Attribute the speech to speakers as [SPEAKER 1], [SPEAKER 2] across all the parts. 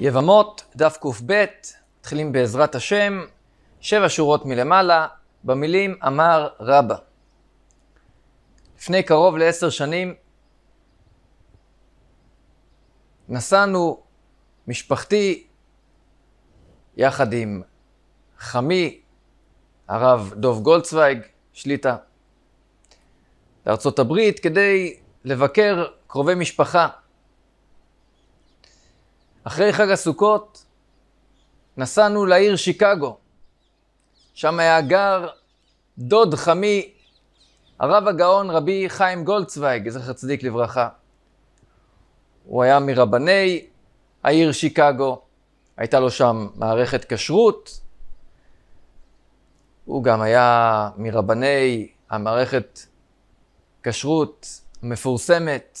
[SPEAKER 1] יבמות, דף קב, מתחילים בעזרת השם, שבע שורות מלמעלה, במילים אמר רבא. לפני קרוב לעשר שנים נסענו, משפחתי, יחד עם חמי, הרב דוב גולדצוויג, שליטה, לארצות הברית, כדי לבקר קרובי משפחה. אחרי חג הסוכות נסענו לעיר שיקגו. שם היה גר דוד חמי, הרב הגאון רבי חיים גולדצוויג, זכר צדיק לברכה. הוא היה מרבני העיר שיקגו, הייתה לו שם מערכת כשרות. הוא גם היה מרבני המערכת כשרות המפורסמת,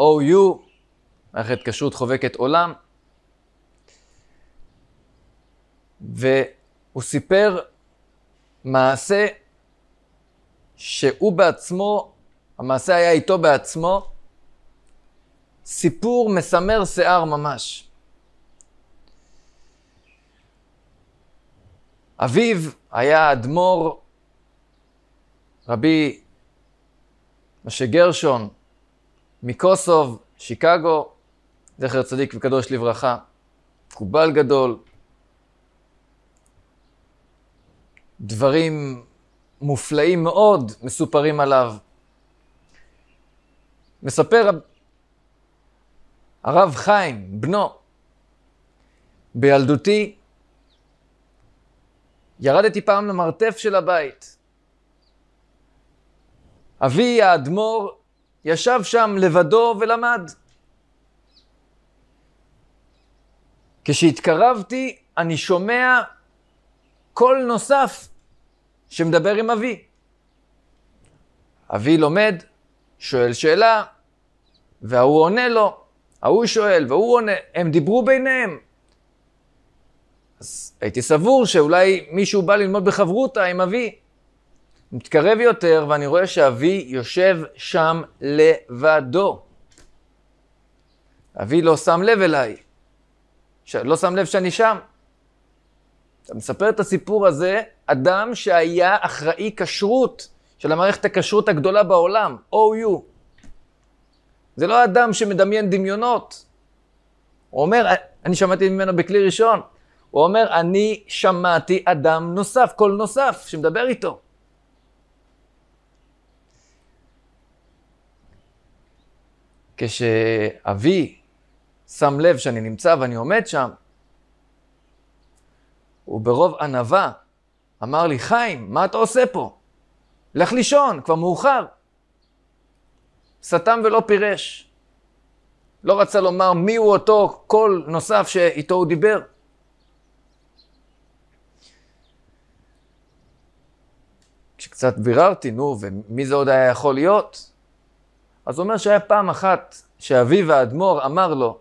[SPEAKER 1] OU, מערכת כשרות חובקת עולם. והוא סיפר מעשה שהוא בעצמו, המעשה היה איתו בעצמו, סיפור מסמר שיער ממש. אביו היה אדמו"ר רבי משה גרשון מקוסוב, שיקגו, זכר צדיק וקדוש לברכה, מקובל גדול, דברים מופלאים מאוד מסופרים עליו. מספר הרב חיים, בנו, בילדותי ירדתי פעם למרתף של הבית. אבי האדמו"ר ישב שם לבדו ולמד. כשהתקרבתי, אני שומע קול נוסף שמדבר עם אבי. אבי לומד, שואל שאלה, וההוא עונה לו, ההוא שואל והוא עונה, הם דיברו ביניהם. אז הייתי סבור שאולי מישהו בא ללמוד בחברותה עם אבי. מתקרב יותר ואני רואה שאבי יושב שם לבדו. אבי לא שם לב אליי, לא שם לב שאני שם. אתה מספר את הסיפור הזה, אדם שהיה אחראי כשרות של המערכת הכשרות הגדולה בעולם, OU. זה לא אדם שמדמיין דמיונות. הוא אומר, אני שמעתי ממנו בכלי ראשון, הוא אומר, אני שמעתי אדם נוסף, קול נוסף, שמדבר איתו. כשאבי שם לב שאני נמצא ואני עומד שם, וברוב ענווה אמר לי, חיים, מה אתה עושה פה? לך לישון, כבר מאוחר. סתם ולא פירש. לא רצה לומר מי הוא אותו קול נוסף שאיתו הוא דיבר. כשקצת ביררתי, נו, ומי זה עוד היה יכול להיות? אז הוא אומר שהיה פעם אחת שאביו האדמו"ר אמר לו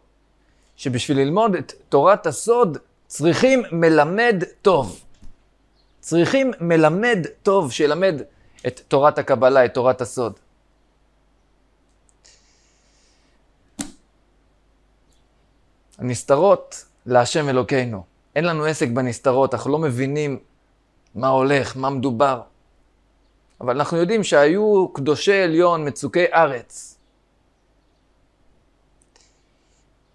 [SPEAKER 1] שבשביל ללמוד את תורת הסוד צריכים מלמד טוב. צריכים מלמד טוב שילמד את תורת הקבלה, את תורת הסוד. הנסתרות להשם אלוקינו. אין לנו עסק בנסתרות, אנחנו לא מבינים מה הולך, מה מדובר. אבל אנחנו יודעים שהיו קדושי עליון, מצוקי ארץ,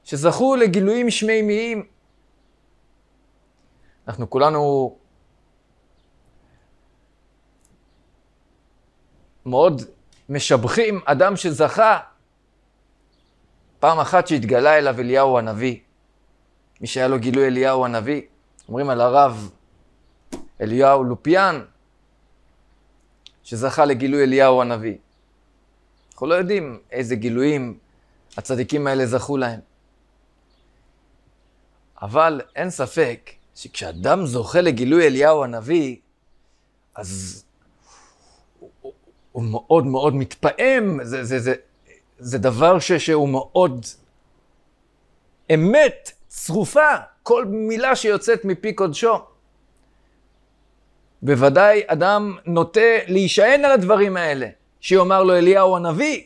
[SPEAKER 1] שזכו לגילויים שמימיים אנחנו כולנו מאוד משבחים אדם שזכה פעם אחת שהתגלה אליו אליהו הנביא. מי שהיה לו גילוי אליהו הנביא, אומרים על הרב אליהו לופיאן, שזכה לגילוי אליהו הנביא. אנחנו לא יודעים איזה גילויים הצדיקים האלה זכו להם. אבל אין ספק שכשאדם זוכה לגילוי אליהו הנביא, אז הוא, הוא מאוד מאוד מתפעם, זה, זה, זה, זה דבר ש, שהוא מאוד אמת, צרופה, כל מילה שיוצאת מפי קודשו. בוודאי אדם נוטה להישען על הדברים האלה, שיאמר לו אליהו הנביא.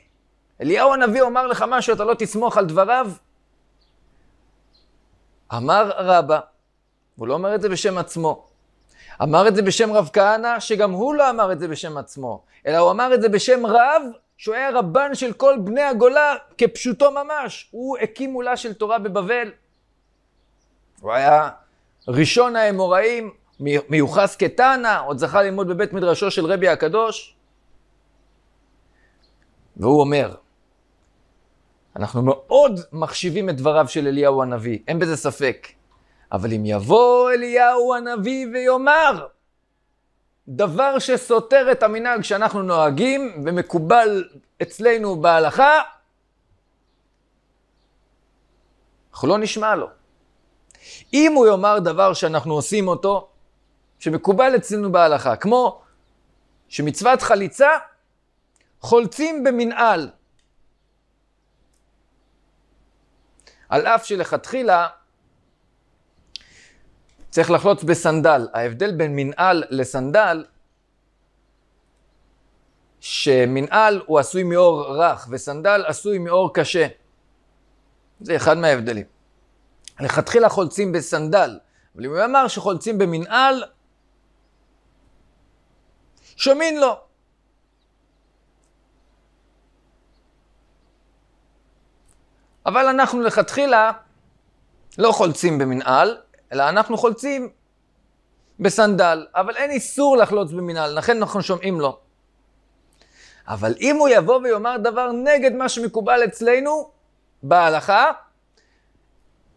[SPEAKER 1] אליהו הנביא אומר לך משהו, אתה לא תסמוך על דבריו. אמר רבא, הוא לא אומר את זה בשם עצמו. אמר את זה בשם רב כהנא, שגם הוא לא אמר את זה בשם עצמו, אלא הוא אמר את זה בשם רב, שהוא היה רבן של כל בני הגולה כפשוטו ממש. הוא הקים מולה של תורה בבבל. הוא היה ראשון האמוראים, מיוחס כתנא, עוד זכה ללמוד בבית מדרשו של רבי הקדוש. והוא אומר, אנחנו מאוד מחשיבים את דבריו של אליהו הנביא, אין בזה ספק. אבל אם יבוא אליהו הנביא ויאמר דבר שסותר את המנהג שאנחנו נוהגים ומקובל אצלנו בהלכה, אנחנו לא נשמע לו. אם הוא יאמר דבר שאנחנו עושים אותו, שמקובל אצלנו בהלכה, כמו שמצוות חליצה חולצים במנהל. על אף שלכתחילה צריך לחלוץ בסנדל. ההבדל בין מנעל לסנדל, שמנעל הוא עשוי מאור רך וסנדל עשוי מאור קשה. זה אחד מההבדלים. לכתחילה חולצים בסנדל, אבל אם הוא אמר שחולצים במנעל, שומעים לו. אבל אנחנו לכתחילה לא חולצים במנעל, אלא אנחנו חולצים בסנדל, אבל אין איסור לחלוץ במנהל, לכן אנחנו שומעים לו. אבל אם הוא יבוא ויאמר דבר נגד מה שמקובל אצלנו בהלכה,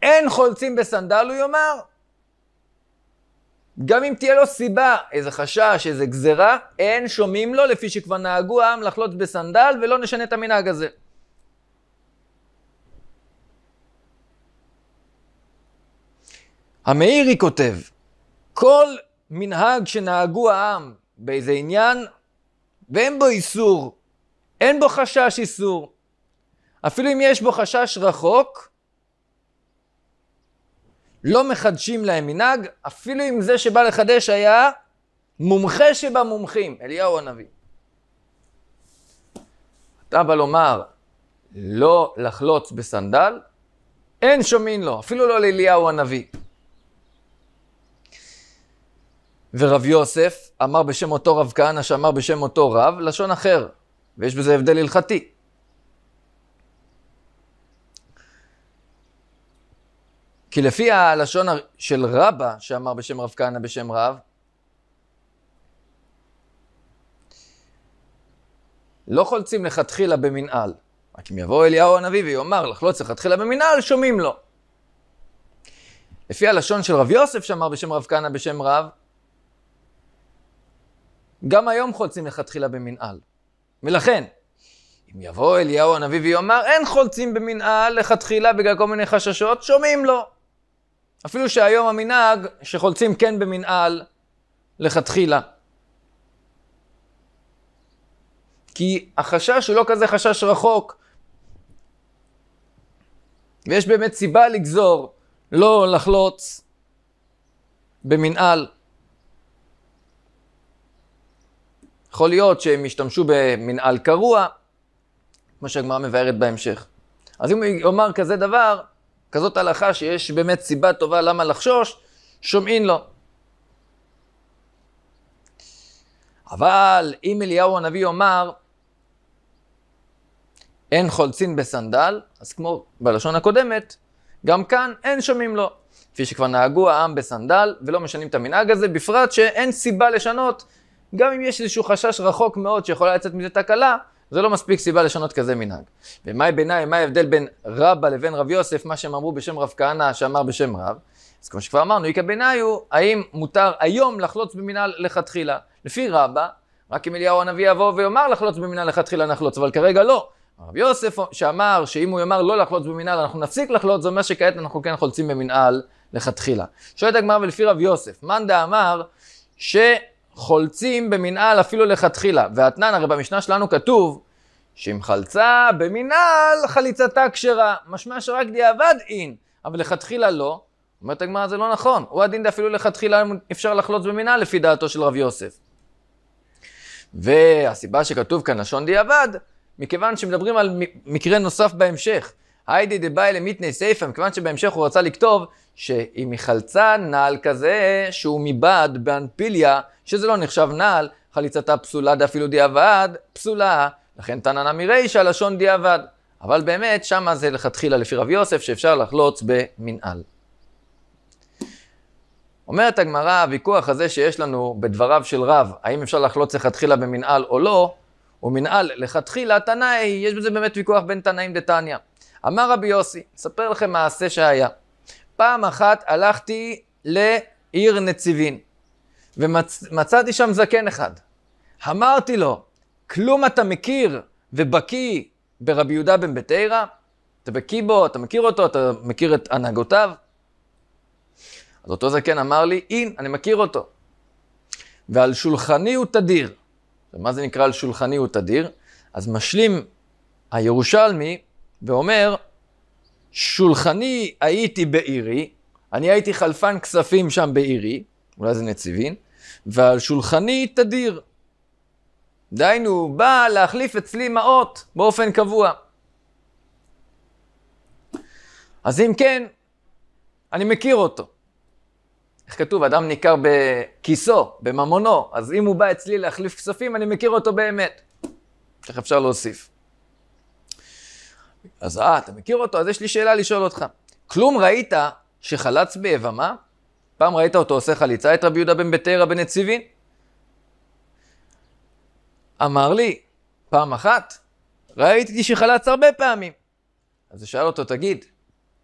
[SPEAKER 1] אין חולצים בסנדל, הוא יאמר. גם אם תהיה לו סיבה, איזה חשש, איזה גזרה, אין שומעים לו, לפי שכבר נהגו העם לחלוץ בסנדל, ולא נשנה את המנהג הזה. המאירי כותב, כל מנהג שנהגו העם באיזה עניין, ואין בו איסור, אין בו חשש איסור. אפילו אם יש בו חשש רחוק, לא מחדשים להם מנהג, אפילו אם זה שבא לחדש היה מומחה שבמומחים, אליהו הנביא. אתה בא לומר לא לחלוץ בסנדל, אין שומעים לו, אפילו לא לאליהו הנביא. ורב יוסף אמר בשם אותו רב כהנא שאמר בשם אותו רב, לשון אחר, ויש בזה הבדל הלכתי. כי לפי הלשון של רבא שאמר בשם רב כהנא בשם רב, לא חולצים לכתחילה במנהל. רק אם יבוא אליהו הנביא ויאמר לחלוץ לא לכתחילה במנהל, שומעים לו. לפי הלשון של רב יוסף שאמר בשם רב כהנא בשם רב, גם היום חולצים לכתחילה במנהל. ולכן, אם יבוא אליהו הנביא ויאמר, אין חולצים במנהל לכתחילה בגלל כל מיני חששות, שומעים לו. אפילו שהיום המנהג שחולצים כן במנהל לכתחילה. כי החשש הוא לא כזה חשש רחוק, ויש באמת סיבה לגזור לא לחלוץ במנהל. יכול להיות שהם ישתמשו במנהל קרוע, כמו שהגמרא מבארת בהמשך. אז אם הוא יאמר כזה דבר, כזאת הלכה שיש באמת סיבה טובה למה לחשוש, שומעים לו. אבל אם אליהו הנביא יאמר, אין חולצין בסנדל, אז כמו בלשון הקודמת, גם כאן אין שומעים לו. כפי שכבר נהגו העם בסנדל, ולא משנים את המנהג הזה, בפרט שאין סיבה לשנות גם אם יש איזשהו חשש רחוק מאוד שיכולה לצאת מזה תקלה, זה לא מספיק סיבה לשנות כזה מנהג. ומה ביניים, מה ההבדל בין רבא לבין רב יוסף, מה שהם אמרו בשם רב כהנא, שאמר בשם רב? אז כמו שכבר אמרנו, איכא ביניי הוא, האם מותר היום לחלוץ במנהל לכתחילה? לפי רבא, רק אם אליהו הנביא יבוא ויאמר לחלוץ במנהל לכתחילה נחלוץ, אבל כרגע לא. הרב יוסף שאמר שאם הוא יאמר לא לחלוץ במנהל, אנחנו נפסיק לחלוץ, זה אומר שכעת אנחנו כן חולצים במנהל לכתחילה. שואלת הגמרא ולפי רב יוסף, מאן דאמר ש... חולצים במנהל אפילו לכתחילה. ואתנן, הרי במשנה שלנו כתוב, שאם חלצה במנהל, חליצתה כשרה. משמע שרק דיעבד אין, אבל לכתחילה לא. אומרת הגמרא, זה לא נכון. הוא הדין דאפילו לכתחילה אפשר לחלוץ במנהל, לפי דעתו של רב יוסף. והסיבה שכתוב כאן לשון דיעבד, מכיוון שמדברים על מקרה נוסף בהמשך. היידי דבאי למיתני סייפה, מכיוון שבהמשך הוא רצה לכתוב שאם היא חלצה נעל כזה שהוא מבעד באנפיליה, שזה לא נחשב נעל, חליצתה פסולה דאפילו דיעבד, פסולה. לכן תננה מרישא לשון דיעבד. אבל באמת, שמה זה לכתחילה לפי רב יוסף, שאפשר לחלוץ במנעל. אומרת הגמרא, הוויכוח הזה שיש לנו בדבריו של רב, האם אפשר לחלוץ לכתחילה במנעל או לא, הוא מנעל לכתחילה תנאי, יש בזה באמת ויכוח בין תנאים לתניא. אמר רבי יוסי, אספר לכם מעשה שהיה. פעם אחת הלכתי לעיר נציבין, ומצאתי שם זקן אחד. אמרתי לו, כלום אתה מכיר ובקיא ברבי יהודה בן בתירא? אתה בקיא בו, אתה מכיר אותו, אתה מכיר את הנהגותיו? אז אותו זקן אמר לי, אין, אני מכיר אותו. ועל שולחני הוא תדיר. ומה זה נקרא על שולחני הוא תדיר? אז משלים הירושלמי ואומר, שולחני הייתי בעירי, אני הייתי חלפן כספים שם בעירי, אולי זה נציבין, ועל שולחני תדיר. דהיינו, הוא בא להחליף אצלי מעות באופן קבוע. אז אם כן, אני מכיר אותו. איך כתוב? אדם ניכר בכיסו, בממונו, אז אם הוא בא אצלי להחליף כספים, אני מכיר אותו באמת. איך אפשר להוסיף? אז אה, אתה מכיר אותו? אז יש לי שאלה לשאול אותך. כלום ראית שחלץ ביבמה? פעם ראית אותו עושה חליצה את רבי יהודה בן בן נציבין? אמר לי, פעם אחת, ראיתי שחלץ הרבה פעמים. אז הוא שאל אותו, תגיד,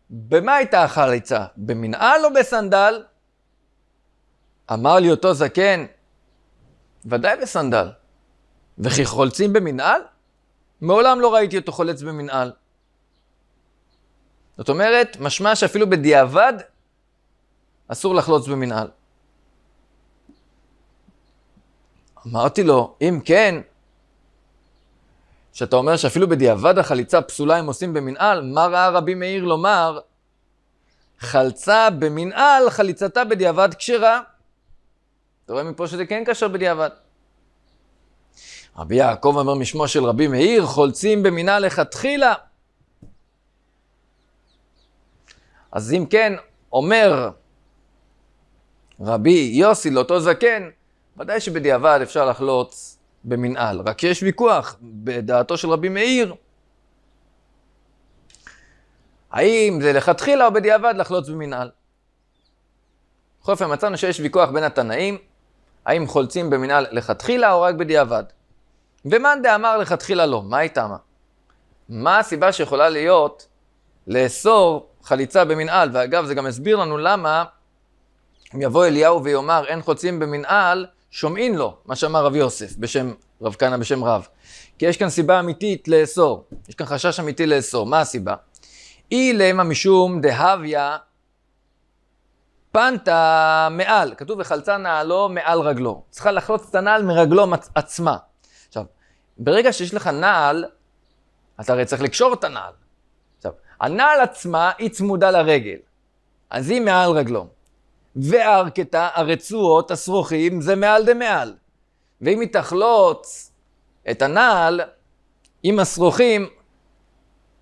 [SPEAKER 1] במה הייתה החליצה? במנעל או בסנדל? אמר לי אותו זקן, ודאי בסנדל. וכי חולצים במנעל? מעולם לא ראיתי אותו חולץ במנעל. זאת אומרת, משמע שאפילו בדיעבד אסור לחלוץ במנהל. אמרתי לו, אם כן, שאתה אומר שאפילו בדיעבד החליצה פסולה הם עושים במנהל, מה ראה רבי מאיר לומר? חלצה במנהל, חליצתה בדיעבד כשרה. אתה רואה מפה שזה כן קשר בדיעבד. רבי יעקב אומר משמו של רבי מאיר, חולצים במנהל לכתחילה. אז אם כן, אומר רבי יוסי לאותו זקן, ודאי שבדיעבד אפשר לחלוץ במנהל, רק שיש ויכוח בדעתו של רבי מאיר. האם זה לכתחילה או בדיעבד לחלוץ במנהל? בכל אופן מצאנו שיש ויכוח בין התנאים, האם חולצים במנהל לכתחילה או רק בדיעבד. ומאן דאמר לכתחילה לא, מה היא תמה? מה הסיבה שיכולה להיות לאסור חליצה במנעל, ואגב זה גם הסביר לנו למה אם יבוא אליהו ויאמר אין חוצים במנעל, שומעין לו, מה שאמר רב יוסף בשם רב כהנא בשם רב. כי יש כאן סיבה אמיתית לאסור, יש כאן חשש אמיתי לאסור, מה הסיבה? אי למה משום דהביה פנתה מעל, כתוב וחלצה נעלו מעל רגלו. צריכה לחלוץ את הנעל מרגלו עצמה. עכשיו, ברגע שיש לך נעל, אתה הרי צריך לקשור את הנעל. הנעל עצמה היא צמודה לרגל, אז היא מעל רגלו. והארקתא, הרצועות, השרוכים, זה מעל דמעל. ואם היא תחלוץ את הנעל עם השרוכים,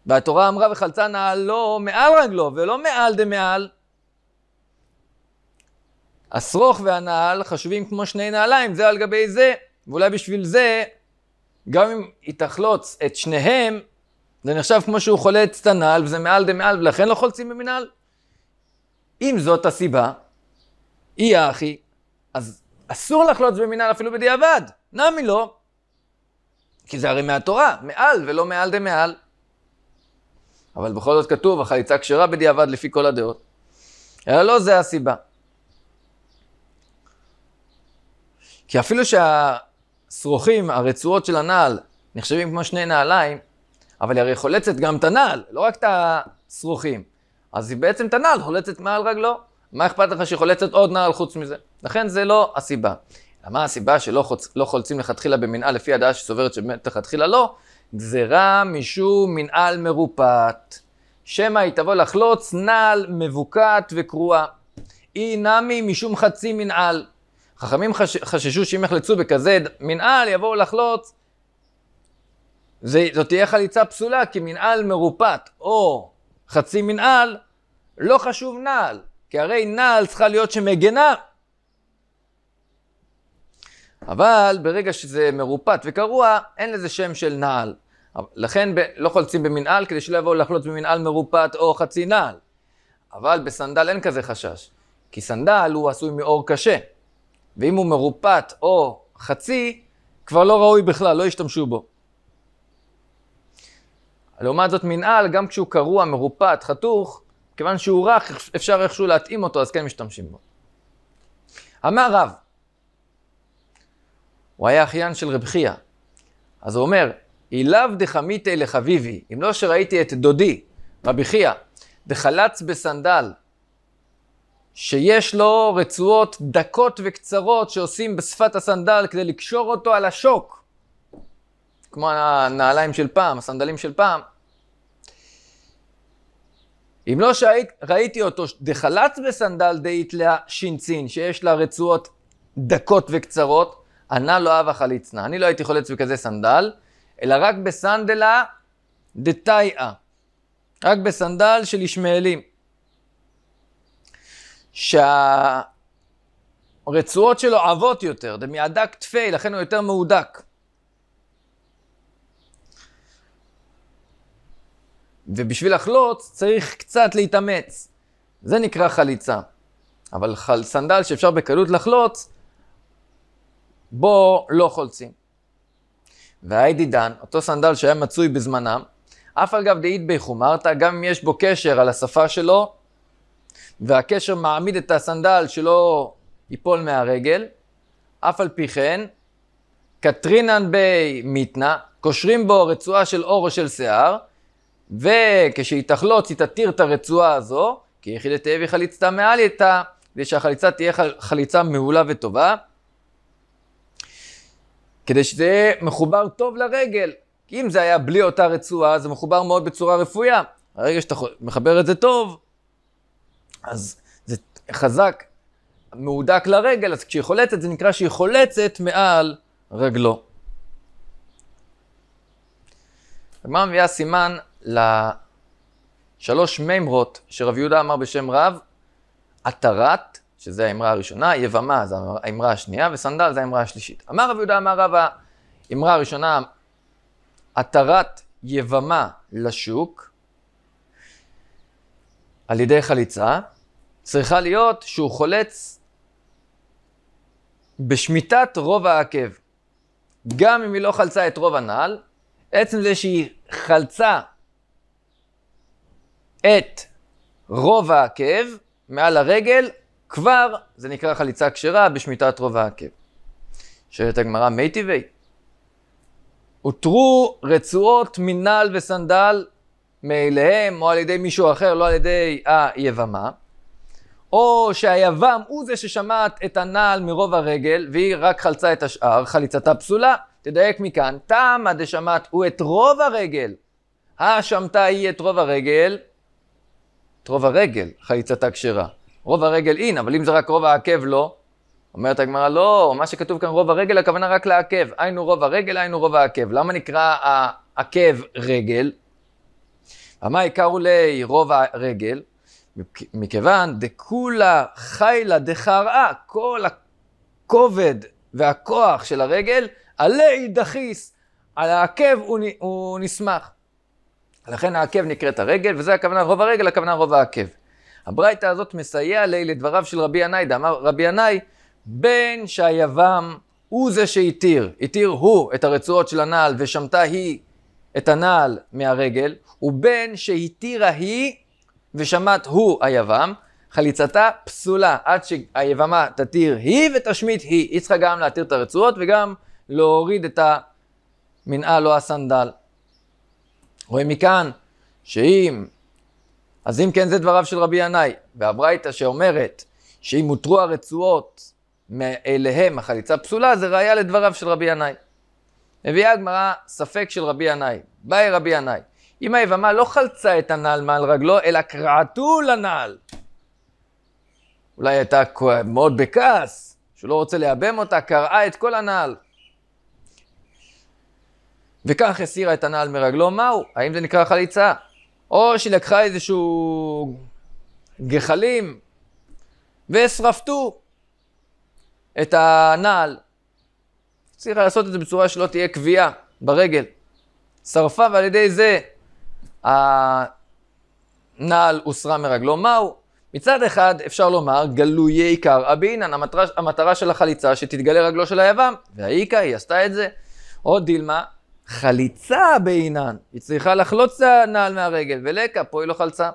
[SPEAKER 1] והתורה אמרה וחלצה נעל לא מעל רגלו ולא מעל דמעל. השרוך והנעל חשובים כמו שני נעליים, זה על גבי זה, ואולי בשביל זה, גם אם היא תחלוץ את שניהם, זה נחשב כמו שהוא חולה את סטנל, וזה מעל דמעל, ולכן לא חולצים במנהל. אם זאת הסיבה, אי האחי, אז אסור לחלוץ במנהל אפילו בדיעבד. נמי לא. כי זה הרי מהתורה, מעל ולא מעל דמעל. אבל בכל זאת כתוב, החליצה כשרה בדיעבד לפי כל הדעות. אלא לא זה הסיבה. כי אפילו שהשרוכים, הרצועות של הנעל, נחשבים כמו שני נעליים, אבל היא הרי חולצת גם את הנעל, לא רק את השרוכים. אז היא בעצם את הנעל חולצת מעל רגלו. מה אכפת לך שהיא חולצת עוד נעל חוץ מזה? לכן זה לא הסיבה. מה הסיבה שלא חוצ... לא חולצים לכתחילה במנהל לפי הדעה שסוברת שבאמת לכתחילה לא? גזירה משום מנהל מרופט. שמא היא תבוא לחלוץ נעל מבוקעת וקרועה. אי נמי משום חצי מנעל. חכמים חש... חששו שאם יחלצו בכזה מנעל יבואו לחלוץ זה, זאת תהיה חליצה פסולה, כי מנעל מרופט או חצי מנעל, לא חשוב נעל, כי הרי נעל צריכה להיות שמגנה. אבל ברגע שזה מרופט וקרוע, אין לזה שם של נעל. לכן ב- לא חולצים במנעל, כדי שלא יבואו לחלוץ במנעל מרופט או חצי נעל. אבל בסנדל אין כזה חשש, כי סנדל הוא עשוי מאור קשה. ואם הוא מרופט או חצי, כבר לא ראוי בכלל, לא ישתמשו בו. לעומת זאת מנעל, גם כשהוא קרוע, מרופט, חתוך, כיוון שהוא רך, אפשר איכשהו להתאים אותו, אז כן משתמשים בו. אמר רב, הוא היה אחיין של רב חייא, אז הוא אומר, אילב דחמיתי לחביבי, אם לא שראיתי את דודי, רבי חייא, דחלץ בסנדל, שיש לו רצועות דקות וקצרות שעושים בשפת הסנדל כדי לקשור אותו על השוק. כמו הנעליים של פעם, הסנדלים של פעם. אם לא שהיית, ראיתי אותו דחלץ בסנדל דאית שינצין, שיש לה רצועות דקות וקצרות, ענה לו אבא חליצנה. אני לא הייתי חולץ בכזה סנדל, אלא רק בסנדלה דתאיה, רק בסנדל של ישמעאלים. שהרצועות שלו עבות יותר, דמיעדק תפי, לכן הוא יותר מהודק. ובשביל לחלוץ צריך קצת להתאמץ. זה נקרא חליצה. אבל חל, סנדל שאפשר בקלות לחלוץ, בו לא חולצים. דן, אותו סנדל שהיה מצוי בזמנם, אף על גב דאית בי חומרתא, גם אם יש בו קשר על השפה שלו, והקשר מעמיד את הסנדל שלא ייפול מהרגל, אף על פי כן, קטרינן בי מיתנה, קושרים בו רצועה של אור או של שיער, וכשהיא תחלוץ היא תתיר את הרצועה הזו, כי יחידת האבי חליצתה מעל יתה, כדי שהחליצה תהיה חל... חליצה מעולה וטובה, כדי שזה יהיה מחובר טוב לרגל. כי אם זה היה בלי אותה רצועה, זה מחובר מאוד בצורה רפויה. הרגע שאתה מחבר את זה טוב, אז זה חזק, מהודק לרגל, אז כשהיא חולצת זה נקרא שהיא חולצת מעל רגלו. הגמרא מביאה סימן לשלוש מימרות שרב יהודה אמר בשם רב, עטרת, שזה האמרה הראשונה, יבמה זה האמרה השנייה, וסנדל זה האמרה השלישית. אמר רב יהודה אמר רב האמרה הראשונה, עטרת יבמה לשוק, על ידי חליצה, צריכה להיות שהוא חולץ בשמיטת רוב העקב. גם אם היא לא חלצה את רוב הנעל, עצם זה שהיא חלצה את רוב העקב מעל הרגל, כבר זה נקרא חליצה כשרה בשמיטת רוב העקב. שואלת הגמרא, מי טבעי? אותרו רצועות מנעל וסנדל מאליהם, או על ידי מישהו אחר, לא על ידי היבמה. או שהיבם הוא זה ששמט את הנעל מרוב הרגל, והיא רק חלצה את השאר, חליצתה פסולה. תדייק מכאן, תמה דשמט הוא את רוב הרגל. השמטה היא את רוב הרגל, את רוב הרגל חייצתה כשרה. רוב הרגל אין, אבל אם זה רק רוב העקב לא, אומרת הגמרא, לא, מה שכתוב כאן רוב הרגל, הכוונה רק לעקב. היינו רוב הרגל, היינו רוב העקב. למה נקרא העקב רגל? המה יקראו לי רוב הרגל? מכיוון דכולה חיילה דחרעה, כל הכובד והכוח של הרגל, עלי דחיס, על העקב הוא, הוא נסמך. לכן העקב נקראת הרגל, וזה הכוונה רוב הרגל, הכוונה רוב העקב. הברייתא הזאת מסייע לי לדבריו של רבי ינאי, דאמר רבי ינאי, בין שהיבם הוא זה שהתיר, התיר הוא את הרצועות של הנעל ושמטה היא את הנעל מהרגל, ובין שהתירה היא ושמט הוא היבם, חליצתה פסולה עד שהיבמה תתיר היא ותשמיט היא. היא צריכה גם להתיר את הרצועות וגם להוריד את המנעל או הסנדל. רואים מכאן שאם, אז אם כן זה דבריו של רבי ינאי, והברייתא שאומרת שאם הותרו הרצועות מאליהם החליצה פסולה, זה ראיה לדבריו של רבי ינאי. מביאה הגמרא ספק של רבי ינאי, באי רבי ינאי, אם היבמה לא חלצה את הנעל מעל רגלו, אלא קרעתו לנעל. אולי הייתה מאוד בכעס, שהוא לא רוצה לייבם אותה, קרעה את כל הנעל. וכך הסירה את הנעל מרגלו, מהו? האם זה נקרא חליצה? או שהיא לקחה איזשהו גחלים ושרפתו את הנעל. צריכה לעשות את זה בצורה שלא תהיה קביעה ברגל. שרפה ועל ידי זה הנעל הוסרה מרגלו. מהו? מצד אחד אפשר לומר גלויי עיקר אבינן, המטרה, המטרה של החליצה שתתגלה רגלו של היבם, והאיכה היא עשתה את זה. עוד דילמה, חליצה בעינן, היא צריכה לחלוץ את הנעל מהרגל, ולקה, פה היא לא חלצה.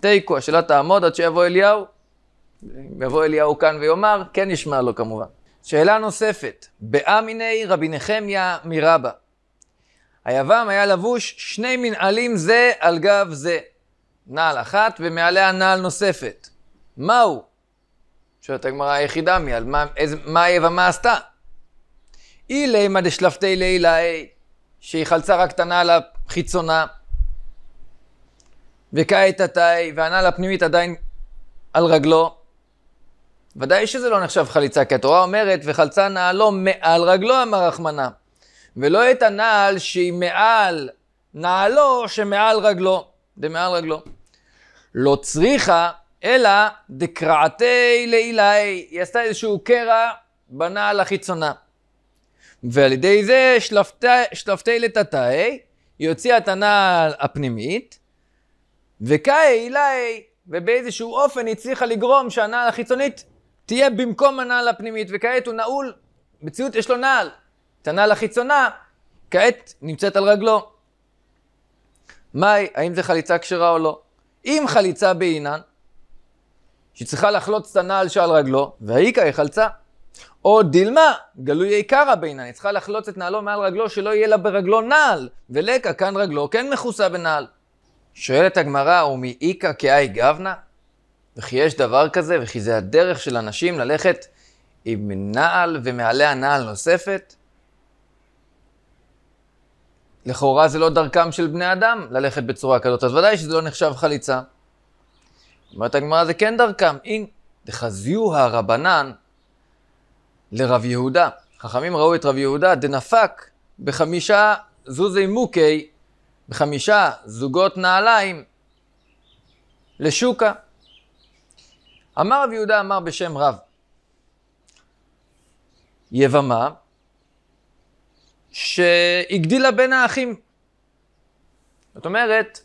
[SPEAKER 1] תיקו, השאלה תעמוד עד שיבוא אליהו. יבוא אליהו כאן ויאמר, כן ישמע לו כמובן. שאלה נוספת, באמיני רבי נחמיה מרבה. היוון היה לבוש שני מנעלים זה על גב זה. נעל אחת ומעליה נעל נוספת. מהו? שואלת הגמרא היחידה מי, על מה, איזה, מה היבמה עשתה? אילי מדשלפתי לילה לילי אה. שהיא חלצה רק קטנה על החיצונה, וקע את התאי, והנעל הפנימית עדיין על רגלו. ודאי שזה לא נחשב חליצה, כי התורה אומרת, וחלצה נעלו לא מעל רגלו, אמר רחמנה, ולא את הנעל שהיא מעל נעלו, שמעל רגלו, דמעל רגלו. לא צריכה, אלא דקרעתי לעילאי, היא עשתה איזשהו קרע בנעל החיצונה. ועל ידי זה שלפתי, שלפתי לטאטאי, היא הוציאה את הנעל הפנימית, וכאי אילאי, ובאיזשהו אופן היא הצליחה לגרום שהנעל החיצונית תהיה במקום הנעל הפנימית, וכעת הוא נעול, מציאות יש לו נעל. את הנעל החיצונה, כעת נמצאת על רגלו. מאי, האם זה חליצה כשרה או לא? אם חליצה בעינן, שצריכה לחלוץ את הנעל שעל רגלו, והאיכה היא חלצה. או דילמה, גלוי עיקרא בין, היא צריכה לחלוץ את נעלו מעל רגלו, שלא יהיה לה ברגלו נעל, ולקע כאן רגלו כן מכוסה בנעל. שואלת הגמרא, ומאיכא כאי גבנה? וכי יש דבר כזה, וכי זה הדרך של אנשים ללכת עם נעל ומעליה נעל נוספת? לכאורה זה לא דרכם של בני אדם ללכת בצורה כזאת, אז ודאי שזה לא נחשב חליצה. אומרת הגמרא, זה כן דרכם. אם דחזיוה רבנן לרב יהודה. חכמים ראו את רב יהודה דנפק בחמישה זוזי מוקי בחמישה זוגות נעליים לשוקה. אמר רב יהודה אמר בשם רב, יבמה שהגדילה בין האחים. זאת אומרת,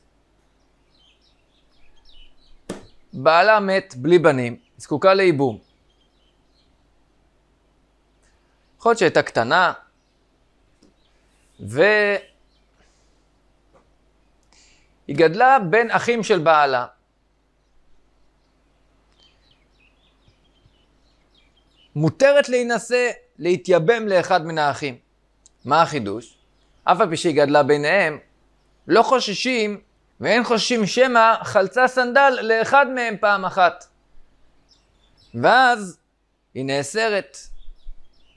[SPEAKER 1] בעלה מת בלי בנים, זקוקה לייבום. יכול להיות שהייתה קטנה, והיא גדלה בין אחים של בעלה. מותרת להינשא, להתייבם לאחד מן האחים. מה החידוש? אף על פי שהיא גדלה ביניהם, לא חוששים ואין חוששים שמא חלצה סנדל לאחד מהם פעם אחת. ואז היא נאסרת.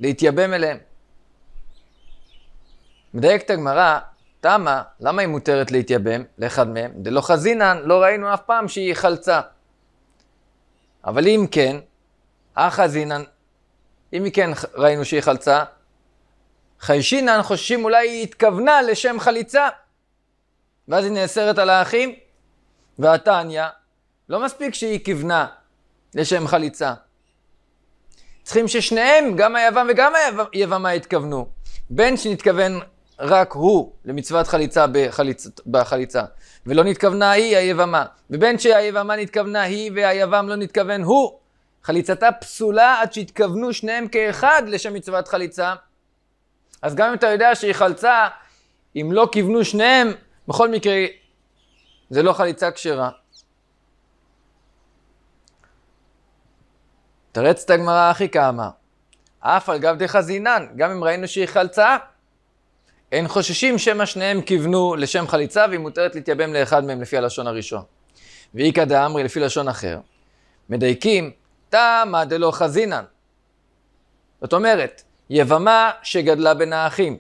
[SPEAKER 1] להתייבם אליהם. מדייקת הגמרא, תמה, למה היא מותרת להתייבם לאחד מהם? דלא חזינן, לא ראינו אף פעם שהיא חלצה. אבל אם כן, החזינן, אה אם היא כן ראינו שהיא חלצה, חיישינן חוששים אולי היא התכוונה לשם חליצה. ואז היא נאסרת על האחים, והתניא, לא מספיק שהיא כיוונה לשם חליצה, צריכים ששניהם, גם היוון וגם היוון, מה יתכוונו. בין שנתכוון רק הוא למצוות חליצה בחליצ... בחליצה, ולא נתכוונה היא היבמה, ובין שהיבמה נתכוונה היא והיבם לא נתכוון הוא, חליצתה פסולה עד שהתכוונו שניהם כאחד לשם מצוות חליצה. אז גם אם אתה יודע שהיא חלצה, אם לא כיוונו שניהם, בכל מקרה זה לא חליצה כשרה. תרץ את הגמרא אחי כמה. אף על גב דחזינן, גם אם ראינו שהיא חלצה, אין חוששים שמא שניהם כיוונו לשם חליצה והיא מותרת להתייבם לאחד מהם לפי הלשון הראשון. ואיכא דאמרי לפי לשון אחר, מדייקים, תמה דלא חזינן. זאת אומרת, יבמה שגדלה בין האחים.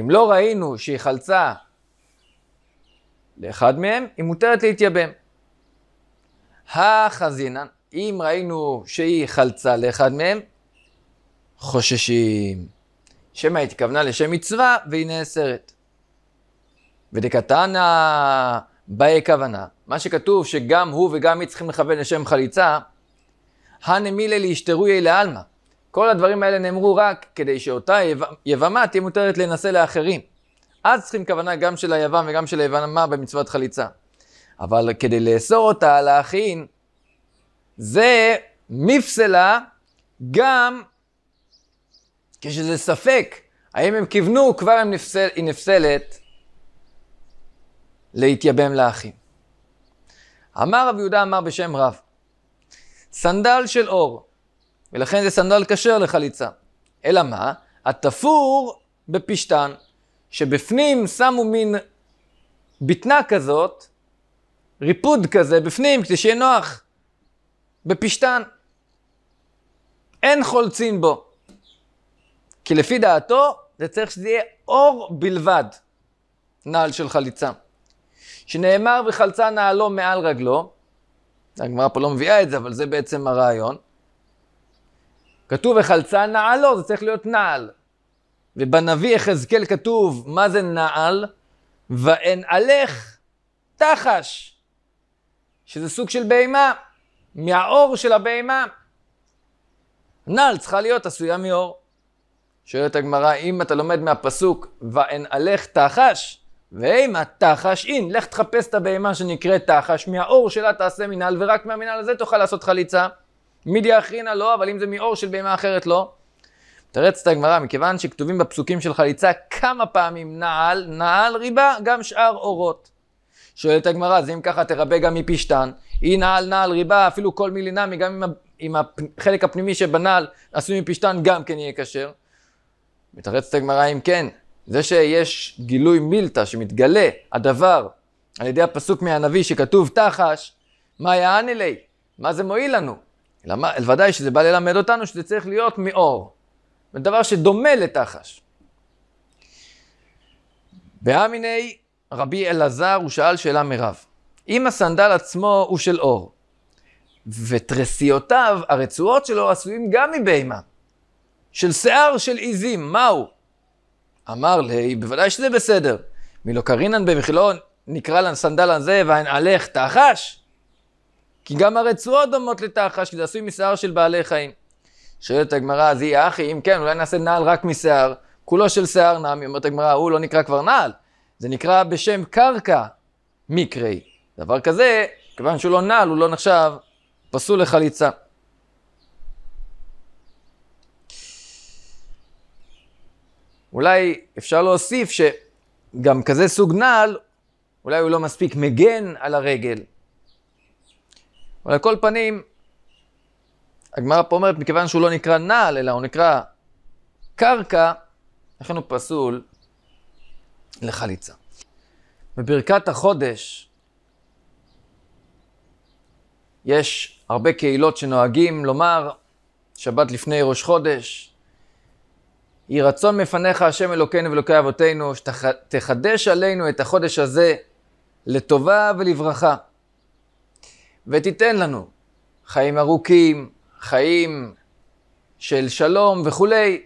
[SPEAKER 1] אם לא ראינו שהיא חלצה לאחד מהם, היא מותרת להתייבם. החזינן, אם ראינו שהיא חלצה לאחד מהם, חוששים. שמא התכוונה לשם מצווה והיא נאסרת. ודקתנא באי כוונה. מה שכתוב שגם הוא וגם היא צריכים לכוון לשם חליצה, הנמילה להשתרויה לעלמא. כל הדברים האלה נאמרו רק כדי שאותה יבמה תהיה מותרת להינשא לאחרים. אז צריכים כוונה גם של היבם וגם של היבמה במצוות חליצה. אבל כדי לאסור אותה להכין, זה מפסלה גם כשזה ספק, האם הם כיוונו, כבר הם נפסל, היא נפסלת להתייבם לאחים. אמר רב יהודה אמר בשם רב, סנדל של אור, ולכן זה סנדל כשר לחליצה. אלא מה? התפור בפשתן, שבפנים שמו מין בטנה כזאת, ריפוד כזה בפנים, כדי שיהיה נוח בפשתן. אין חולצין בו. כי לפי דעתו, זה צריך שזה יהיה אור בלבד, נעל של חליצה. שנאמר וחלצה נעלו מעל רגלו, הגמרא פה לא מביאה את זה, אבל זה בעצם הרעיון. כתוב וחלצה נעלו, זה צריך להיות נעל. ובנביא יחזקאל כתוב, מה זה נעל? ואין עלך תחש, שזה סוג של בהמה. מהאור של הבהמה. נעל צריכה להיות עשויה מאור. שואלת הגמרא, אם אתה לומד מהפסוק, ואנעלך תחש, ואימה תחש אין, לך תחפש את הבהמה שנקראת תחש, מהאור שלה תעשה מנעל, ורק מהמנעל הזה תוכל לעשות חליצה. מידי אחרינה לא, אבל אם זה מאור של בהמה אחרת לא. תרץ את הגמרא, מכיוון שכתובים בפסוקים של חליצה כמה פעמים נעל, נעל ריבה, גם שאר אורות. שואלת הגמרא, אז אם ככה תרבה גם מפשתן. היא נעל נעל ריבה, אפילו כל מילי נמי, גם אם החלק הפנימי שבנעל עשוי מפשתן, גם כן יהיה כשר. מתרצת הגמרא אם כן, זה שיש גילוי מילתא שמתגלה הדבר על ידי הפסוק מהנביא שכתוב תחש, מה יען אלי? מה זה מועיל לנו? למה, ודאי שזה בא ללמד אותנו שזה צריך להיות מאור. זה דבר שדומה לתחש. באמיני רבי אלעזר הוא שאל שאלה מרב. אם הסנדל עצמו הוא של אור, ותרסיותיו, הרצועות שלו עשויים גם מבהמה, של שיער של עיזים, מהו? אמר לי, בוודאי שזה בסדר. מלא קרינן במכילון, נקרא לסנדל סנדל הזה והנעלך תחש. כי גם הרצועות דומות לתחש, כי זה עשוי משיער של בעלי חיים. שואלת הגמרא, אז היא אחי, אם כן, אולי נעשה נעל רק משיער. כולו של שיער נעמי, אומרת הגמרא, הוא לא נקרא כבר נעל, זה נקרא בשם קרקע מקרי. דבר כזה, כיוון שהוא לא נעל, הוא לא נחשב פסול לחליצה. אולי אפשר להוסיף שגם כזה סוג נעל, אולי הוא לא מספיק מגן על הרגל. אבל על כל פנים, הגמרא פה אומרת, מכיוון שהוא לא נקרא נעל, אלא הוא נקרא קרקע, לכן הוא פסול לחליצה. בברכת החודש, יש הרבה קהילות שנוהגים לומר, שבת לפני ראש חודש, יהי רצון מפניך השם אלוקינו ואלוקי אבותינו, שתחדש עלינו את החודש הזה לטובה ולברכה, ותיתן לנו חיים ארוכים, חיים של שלום וכולי.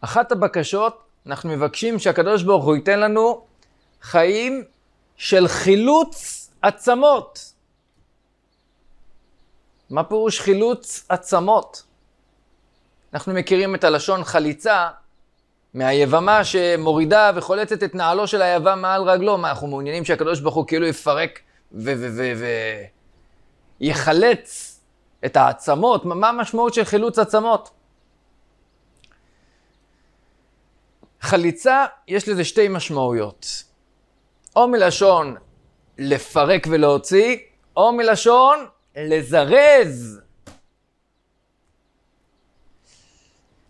[SPEAKER 1] אחת הבקשות, אנחנו מבקשים שהקדוש ברוך הוא ייתן לנו חיים של חילוץ עצמות. מה פירוש חילוץ עצמות? אנחנו מכירים את הלשון חליצה מהיבמה שמורידה וחולצת את נעלו של היבם מעל רגלו. מה, אנחנו מעוניינים שהקדוש ברוך הוא כאילו יפרק ויחלץ את העצמות? מה המשמעות של חילוץ עצמות? חליצה, יש לזה שתי משמעויות. או מלשון לפרק ולהוציא, או מלשון לזרז.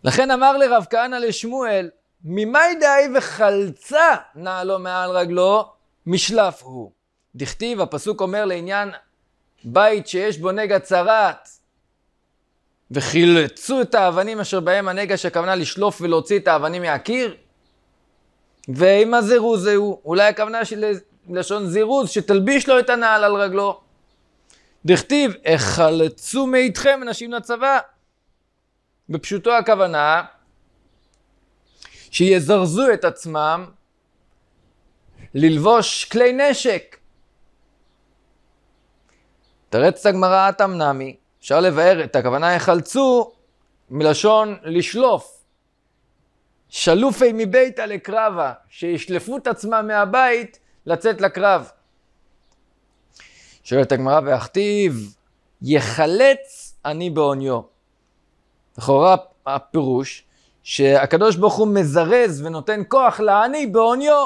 [SPEAKER 1] לכן אמר לרב כהנא לשמואל, ממאי דאי וחלצה נעלו לא מעל רגלו, משלף הוא. דכתיב, הפסוק אומר לעניין בית שיש בו נגע צרת, וחילצו את האבנים אשר בהם הנגע שכוונה לשלוף ולהוציא את האבנים מהקיר, ואם הזירוז זהו, אולי הכוונה של לשון זירוז, שתלביש לו את הנעל על רגלו. דכתיב, החלצו מאיתכם אנשים לצבא. בפשוטו הכוונה, שיזרזו את עצמם ללבוש כלי נשק. תרץ הגמרא תמנמי, אפשר לבאר את הכוונה החלצו מלשון לשלוף, שלופי מביתא לקרבה, שישלפו את עצמם מהבית לצאת לקרב. שואלת הגמרא ואכתיב, יחלץ אני בעוניו. לכאורה הפירוש שהקדוש ברוך הוא מזרז ונותן כוח לעני בעוניו.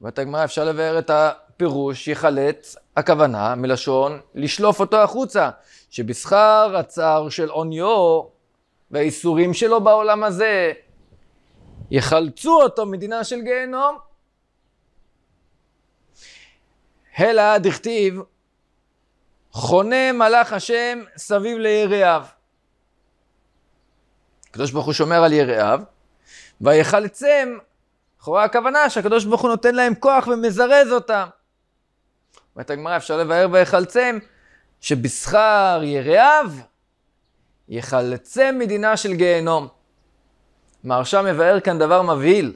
[SPEAKER 1] ואת הגמרא אפשר לבאר את הפירוש יחלץ, הכוונה מלשון לשלוף אותו החוצה, שבשכר הצער של עוניו והייסורים שלו בעולם הזה, יחלצו אותו מדינה של גיהנום. אלא דכתיב, חונה מלאך השם סביב ליראיו. הקדוש ברוך הוא שומר על יראיו, ויחלצם, לכאורה הכוונה שהקדוש ברוך הוא נותן להם כוח ומזרז אותם. אומרת הגמרא, אפשר לבאר ויחלצם, שבשכר יראיו יחלצם מדינה של גיהנום. מהרש"א מבאר כאן דבר מבהיל.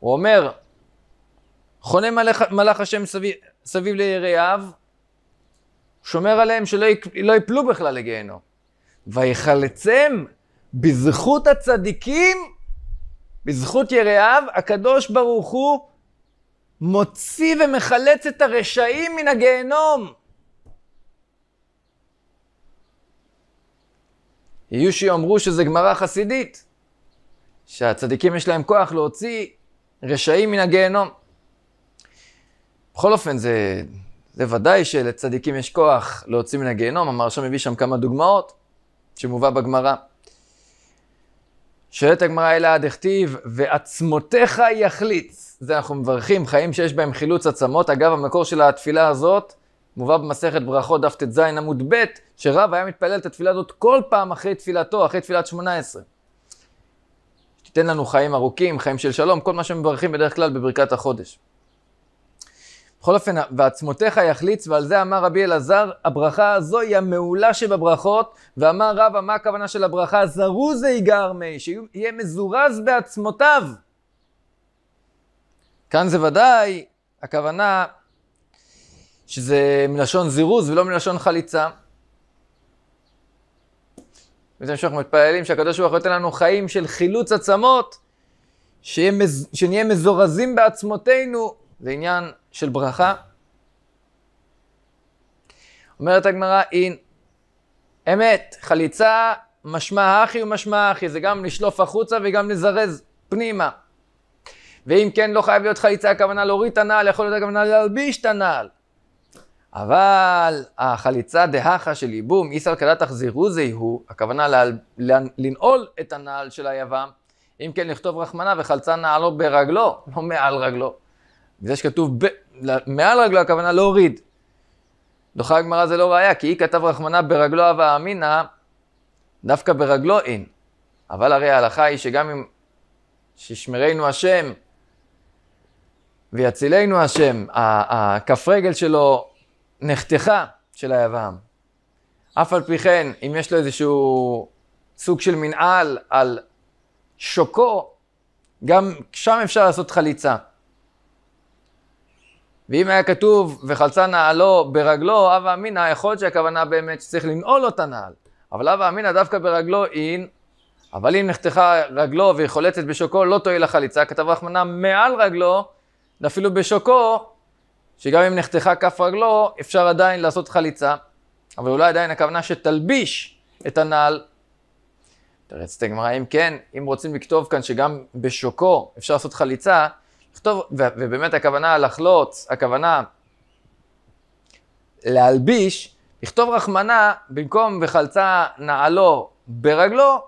[SPEAKER 1] הוא אומר, חונה מלך, מלך השם סביב, סביב ליראיו, שומר עליהם שלא לא יפלו בכלל לגיהנו. ויחלצם בזכות הצדיקים, בזכות יראיו, הקדוש ברוך הוא מוציא ומחלץ את הרשעים מן הגיהנום. יהיו שיאמרו שזה גמרא חסידית. שהצדיקים יש להם כוח להוציא רשעים מן הגיהנום. בכל אופן, זה, זה ודאי שלצדיקים יש כוח להוציא מן הגיהנום, שם מביא שם כמה דוגמאות שמובא בגמרא. שואלת הגמרא אלא הכתיב, ועצמותיך יחליץ. זה אנחנו מברכים, חיים שיש בהם חילוץ עצמות. אגב, המקור של התפילה הזאת מובא במסכת ברכות, דף ט"ז עמוד ב', שרב היה מתפלל את התפילה הזאת כל פעם אחרי תפילתו, אחרי תפילת שמונה עשרה. תן לנו חיים ארוכים, חיים של שלום, כל מה שמברכים בדרך כלל בברכת החודש. בכל אופן, ועצמותיך יחליץ, ועל זה אמר רבי אלעזר, הברכה הזו היא המעולה שבברכות, ואמר רבא, מה הכוונה של הברכה? זרוזי יגר מי, שיהיה מזורז בעצמותיו. כאן זה ודאי, הכוונה שזה מלשון זירוז ולא מלשון חליצה. בזה שאנחנו מתפללים שהקדוש ברוך הוא ייתן לנו חיים של חילוץ עצמות, מז... שנהיה מזורזים בעצמותינו, זה עניין של ברכה. אומרת הגמרא, אין, אמת, חליצה משמע אחי ומשמע אחי, זה גם לשלוף החוצה וגם לזרז פנימה. ואם כן, לא חייב להיות חליצה, הכוונה להוריד את הנעל, יכול להיות הכוונה להלביש את הנעל. אבל החליצה דהכה של ייבום, איסר כדת תחזירו זה זיהו, הכוונה לה, לה, לנעול את הנעל של היבם, אם כן לכתוב רחמנה וחלצה נעלו ברגלו, לא מעל רגלו. זה שכתוב ב... מעל רגלו הכוונה להוריד. דוחה הגמרא זה לא ראייה, כי היא כתב רחמנה ברגלו הווה אמינא, דווקא ברגלו אין. אבל הרי ההלכה היא שגם אם שישמרנו השם ויצילנו השם, הכף רגל שלו נחתכה של היוון. אף על פי כן, אם יש לו איזשהו סוג של מנעל על שוקו, גם שם אפשר לעשות חליצה. ואם היה כתוב וחלצה נעלו ברגלו, אב אמינא, יכול להיות שהכוונה באמת שצריך לנעול אותה נעל. אבל אב אמינא דווקא ברגלו אין, אבל אם נחתכה רגלו והיא חולצת בשוקו, לא תועיל החליצה, כתב רחמנה מעל רגלו, ואפילו בשוקו, שגם אם נחתכה כף רגלו, אפשר עדיין לעשות חליצה, אבל אולי עדיין הכוונה שתלביש את הנעל. תרצת הגמרא, אם כן, אם רוצים לכתוב כאן שגם בשוקו אפשר לעשות חליצה, לכתוב, ובאמת הכוונה לחלוץ, הכוונה להלביש, לכתוב רחמנה במקום וחלצה נעלו ברגלו,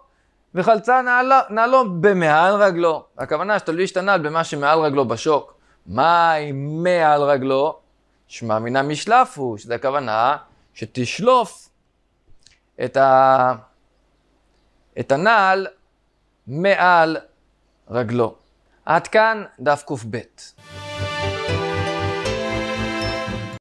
[SPEAKER 1] וחלצה נעלו, נעלו במעל רגלו. הכוונה שתלביש את הנעל במה שמעל רגלו בשוק. מים מעל רגלו, שמע מינה משלפו, שזה הכוונה שתשלוף את, ה... את הנעל מעל רגלו. עד כאן דף קב.